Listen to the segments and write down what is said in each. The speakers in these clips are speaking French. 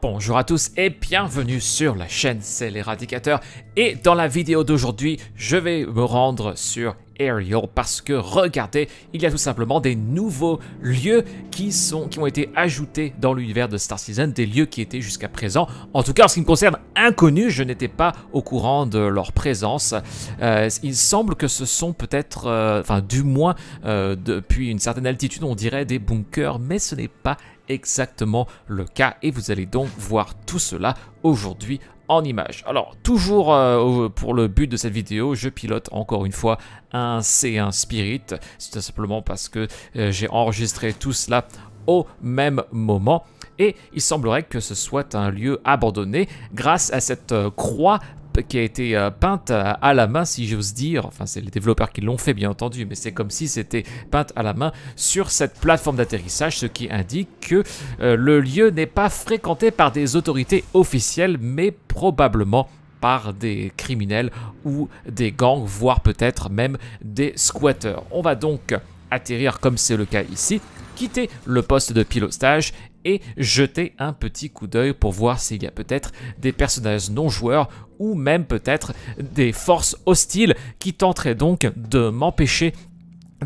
Bonjour à tous et bienvenue sur la chaîne C'est l'éradicateur et dans la vidéo d'aujourd'hui je vais me rendre sur Ariel parce que regardez il y a tout simplement des nouveaux lieux qui, sont, qui ont été ajoutés dans l'univers de Star Citizen, des lieux qui étaient jusqu'à présent, en tout cas en ce qui me concerne inconnus, je n'étais pas au courant de leur présence. Euh, il semble que ce sont peut-être, euh, enfin du moins euh, depuis une certaine altitude on dirait des bunkers mais ce n'est pas exactement le cas et vous allez donc voir tout cela aujourd'hui en image. Alors, toujours euh, pour le but de cette vidéo, je pilote encore une fois un C1 Spirit. C'est tout simplement parce que euh, j'ai enregistré tout cela au même moment. Et il semblerait que ce soit un lieu abandonné grâce à cette euh, croix qui a été euh, peinte à, la main, si j'ose dire. Enfin, c'est les développeurs qui l'ont fait, bien entendu, mais c'est comme si c'était peinte à la main sur cette plateforme d'atterrissage, ce qui indique que euh, le lieu n'est pas fréquenté par des autorités officielles, mais probablement par des criminels ou des gangs, voire peut-être même des squatters. On va donc atterrir comme c'est le cas ici, quitter le poste de pilotage et jeter un petit coup d'œil pour voir s'il y a peut-être des personnages non joueurs ou même peut-être des forces hostiles qui tenteraient donc de m'empêcher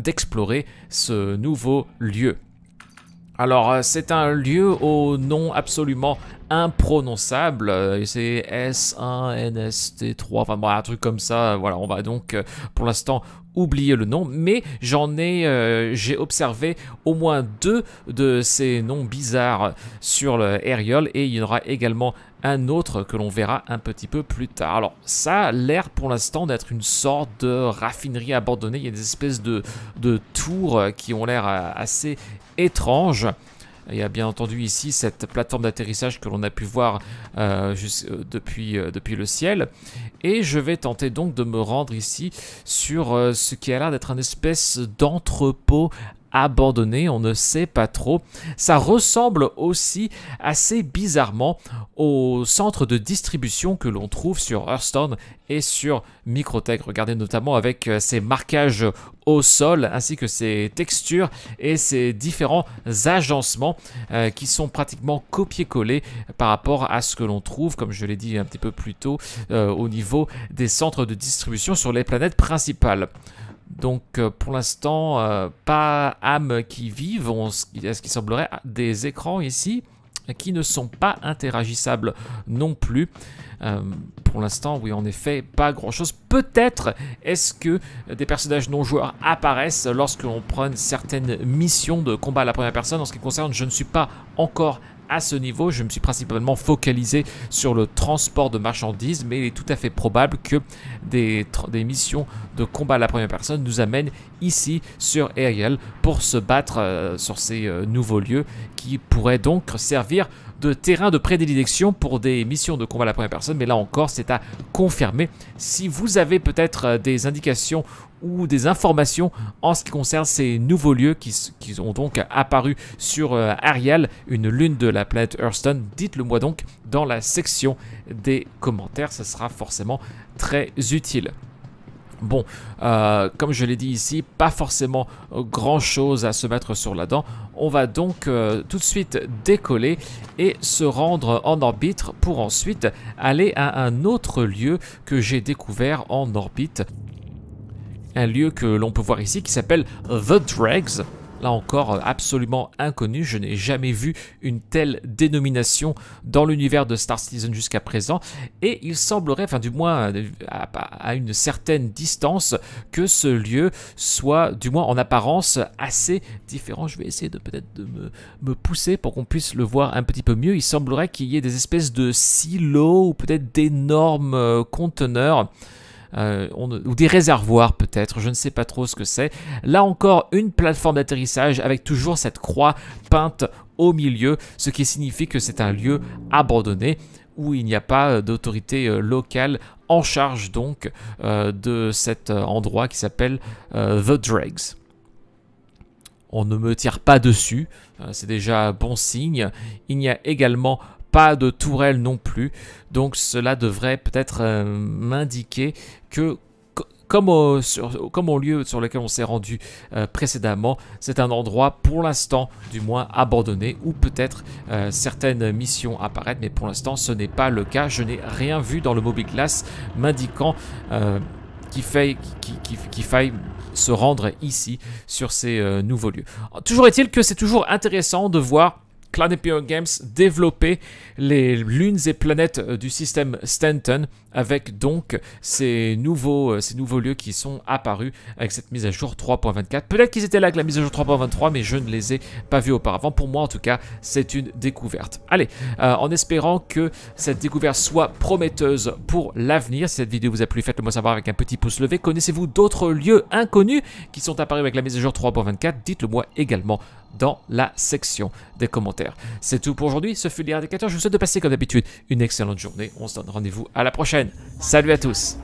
d'explorer ce nouveau lieu. Alors euh, c'est un lieu au nom absolument imprononçable. Euh, c'est S1NST3, enfin un truc comme ça. Voilà, on va donc euh, pour l'instant oublier le nom, mais j'en ai, euh, j'ai observé au moins deux de ces noms bizarres sur le et il y aura également un autre que l'on verra un petit peu plus tard. Alors ça a l'air pour l'instant d'être une sorte de raffinerie abandonnée, il y a des espèces de, de tours qui ont l'air assez étranges. Il y a bien entendu ici cette plateforme d'atterrissage que l'on a pu voir euh, euh, depuis, euh, depuis le ciel. Et je vais tenter donc de me rendre ici sur ce qui a l'air d'être un espèce d'entrepôt abandonné, on ne sait pas trop. Ça ressemble aussi assez bizarrement au centre de distribution que l'on trouve sur Hearthstone et sur Microtech. Regardez notamment avec euh, ses marquages au sol ainsi que ces textures et ces différents agencements euh, qui sont pratiquement copiés-collés par rapport à ce que l'on trouve, comme je l'ai dit un petit peu plus tôt, euh, au niveau des centres de distribution sur les planètes principales. Donc euh, pour l'instant, euh, pas âmes qui vivent, à ce qui semblerait des écrans ici qui ne sont pas interagissables non plus. Euh, pour l'instant, oui, en effet, pas grand-chose. Peut-être est-ce que des personnages non joueurs apparaissent lorsque l'on prend certaines missions de combat à la première personne. En ce qui concerne, je ne suis pas encore à ce niveau, je me suis principalement focalisé sur le transport de marchandises, mais il est tout à fait probable que des, missions de combat à la première personne nous amènent ici sur Ariel pour se battre euh, sur ces euh, nouveaux lieux qui pourraient donc servir de terrain de prédilection pour des missions de combat à la première personne, mais là encore, c'est à confirmer. Si vous avez peut-être euh, des indications ou des informations en ce qui concerne ces nouveaux lieux qui, ont donc apparu sur euh, ariel une lune de la planète Hearthstone, dites-le moi donc dans la section des commentaires, ce sera forcément très utile. Bon, euh, comme je l'ai dit ici, pas forcément grand chose à se mettre sur la dent. On va donc euh, tout de suite décoller et se rendre en orbite pour ensuite aller à un autre lieu que j'ai découvert en orbite. Un lieu que l'on peut voir ici qui s'appelle The Dregs là encore euh, absolument inconnu, Je n'ai jamais vu une telle dénomination dans l'univers de Star Citizen jusqu'à présent. Et il semblerait, enfin du moins euh, à, une certaine distance, que ce lieu soit, du moins en apparence, assez différent. Je vais essayer de peut-être de me, me pousser pour qu'on puisse le voir un petit peu mieux. Il semblerait qu'il y ait des espèces de silos ou peut-être d'énormes euh, conteneurs. Euh, ou des réservoirs peut-être, je ne sais pas trop ce que c'est. Là encore, une plateforme d'atterrissage avec toujours cette croix peinte au milieu, ce qui signifie que c'est un lieu abandonné où il n'y a pas euh, d'autorité euh, locale en charge donc de cet endroit qui s'appelle The Dregs. On ne me tire pas dessus, c'est déjà bon signe. Il y a également pas de tourelle non plus. Donc cela devrait peut-être euh, m'indiquer que comme au, lieu sur lequel on s'est rendu euh, précédemment, c'est un endroit pour l'instant du moins abandonné ou peut-être euh, certaines missions apparaissent, mais pour l'instant ce n'est pas le cas. Je n'ai rien vu dans le Mobile Glass m'indiquant qu'il faille, se rendre ici sur ces nouveaux lieux. Toujours est-il que c'est toujours intéressant de voir Clan Games développait les lunes et planètes euh, du système Stanton avec donc ces nouveaux, euh, ces nouveaux lieux qui sont apparus avec cette mise à jour 3.24. Peut-être qu'ils étaient là avec la mise à jour 3.23, mais je ne les ai pas vus auparavant. Pour moi, en tout cas, c'est une découverte. Allez, euh, en espérant que cette découverte soit prometteuse pour l'avenir. Si cette vidéo vous a plu, faites-le moi savoir avec un petit pouce levé. Connaissez-vous d'autres lieux inconnus qui sont apparus avec la mise à jour 3.24 Dites-le moi également dans la section des commentaires. C'est tout pour aujourd'hui. Ce fut Indicateurs. Je vous souhaite de passer, comme d'habitude, une excellente journée. On se donne rendez-vous à la prochaine. Salut à tous.